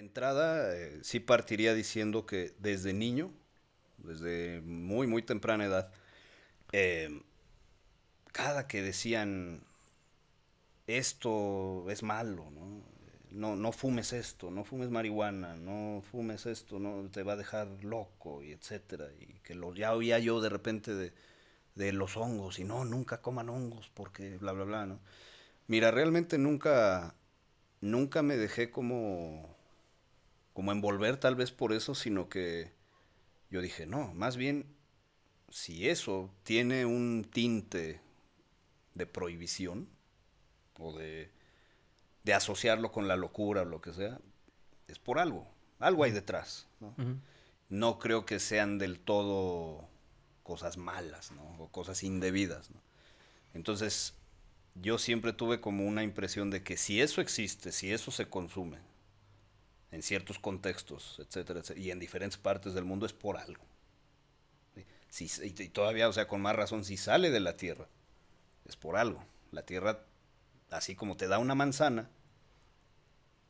entrada, eh, sí partiría diciendo que desde niño, desde muy, muy temprana edad, em, cada que decían esto es malo, ¿no? ¿no? fumes esto, no fumes marihuana, no fumes esto, no te va a dejar loco y etcétera. Y que lo ya oía yo de repente de, de los hongos y no, nunca coman hongos porque bla, bla, bla, ¿no? Mira, realmente nunca, nunca me dejé como como envolver tal vez por eso, sino que yo dije, no, más bien, si eso tiene un tinte de prohibición o de, asociarlo con la locura o lo que sea, es por algo, algo hay detrás. No, creo que sean del todo cosas malas ¿no? o cosas indebidas. Entonces, yo siempre tuve como una impresión de que si eso existe, si eso se consume, en ciertos contextos, etcétera, y en diferentes partes del mundo es por algo. Si, y, todavía, o sea, con más razón, si sale de la Tierra, es por algo. La Tierra, así como te da una manzana,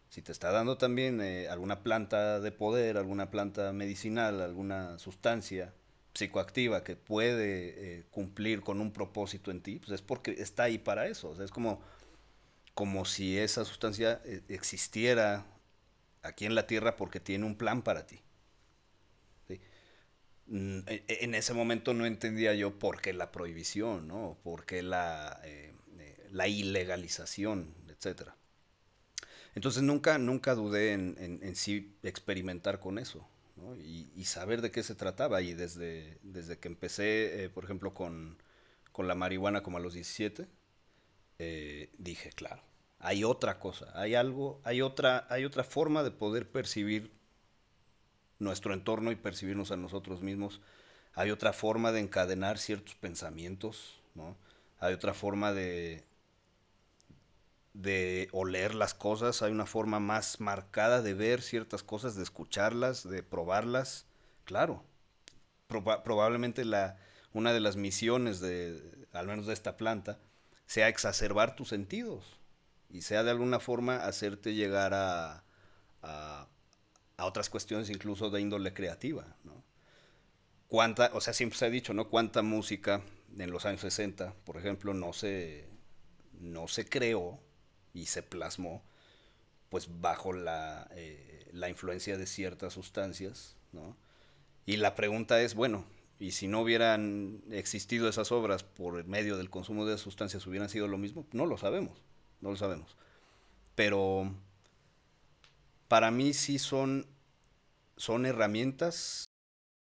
si te está dando también eh, alguna planta de poder, alguna planta medicinal, alguna sustancia psicoactiva que puede eh, cumplir con un propósito en ti, pues es porque está ahí para eso. O sea, es como, como si esa sustancia eh, existiera aquí en la tierra porque tiene un plan para ti. Mm, e, e, en ese momento no entendía yo por qué la prohibición, ¿no? por qué la, eh, eh, ilegalización, etc. Entonces nunca, nunca dudé en, sí experimentar con eso. Y, saber de qué se trataba. Y desde, desde que empecé, eh, por ejemplo, con, la marihuana como a los 17, dije, claro, hay otra cosa, hay algo, hay otra, hay otra forma de poder percibir nuestro entorno y percibirnos a nosotros mismos. Hay otra forma de encadenar ciertos pensamientos, Hay otra forma de, de oler las cosas, hay una forma más marcada de ver ciertas cosas, de escucharlas, de probarlas. Claro, probablemente la, una de las misiones de, al menos de esta planta, sea exacerbar tus sentidos, y sea de alguna forma hacerte llegar a, otras cuestiones incluso de índole creativa, Cuánta, o sea, siempre se ha dicho, ¿no? Cuánta música en los años 60, por ejemplo, no se, no se creó y se plasmó pues bajo la, eh, influencia de ciertas sustancias, Y la pregunta es, bueno, y si no hubieran existido esas obras por medio del consumo de sustancias, hubieran sido lo mismo, no lo sabemos no lo sabemos. Pero para mí sí son, son herramientas